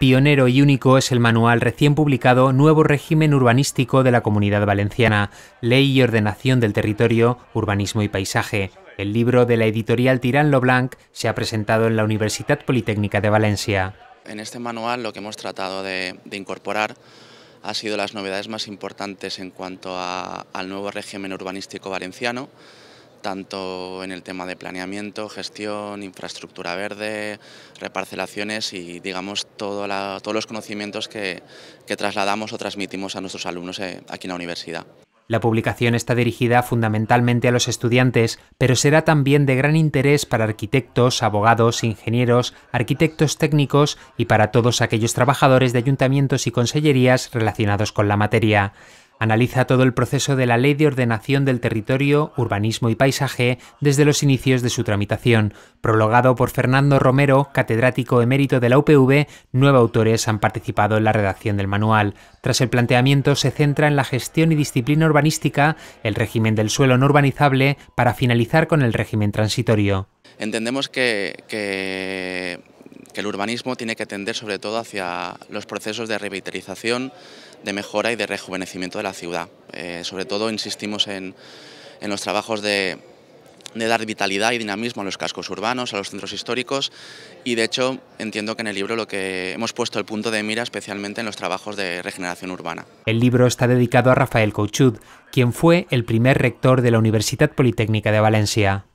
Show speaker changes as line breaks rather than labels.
Pionero y único es el manual recién publicado Nuevo régimen urbanístico de la Comunidad Valenciana, Ley y ordenación del territorio, urbanismo y paisaje. El libro de la editorial Tirán loblanc se ha presentado en la Universidad Politécnica de Valencia.
En este manual lo que hemos tratado de, incorporar ha sido las novedades más importantes en cuanto al nuevo régimen urbanístico valenciano, tanto en el tema de planeamiento, gestión, infraestructura verde, reparcelaciones y digamos todos los conocimientos que, que, trasladamos o transmitimos a nuestros alumnos eh, aquí en la universidad.
La publicación está dirigida fundamentalmente a los estudiantes, pero será también de gran interés para arquitectos, abogados, ingenieros, arquitectos técnicos y para todos aquellos trabajadores de ayuntamientos y consellerías relacionados con la materia. Analiza todo el proceso de la Ley de Ordenación del Territorio, Urbanismo y Paisaje desde los inicios de su tramitación, prologado por Fernando Romero, catedrático emérito de la UPV, nueve autores han participado en la redacción del manual. Tras el planteamiento se centra en la gestión y disciplina urbanística, el régimen del suelo no urbanizable, para finalizar con el régimen transitorio.
Entendemos que, que el urbanismo tiene que tender sobre todo hacia los procesos de revitalización, de mejora y de rejuvenecimiento de la ciudad. Eh, sobre todo insistimos en, los trabajos de, dar vitalidad y dinamismo a los cascos urbanos, a los centros históricos y de hecho entiendo que en el libro lo que hemos puesto el punto de mira especialmente en los trabajos de regeneración urbana.
El libro está dedicado a Rafael Couchud, quien fue el primer rector de la Universidad Politécnica de Valencia.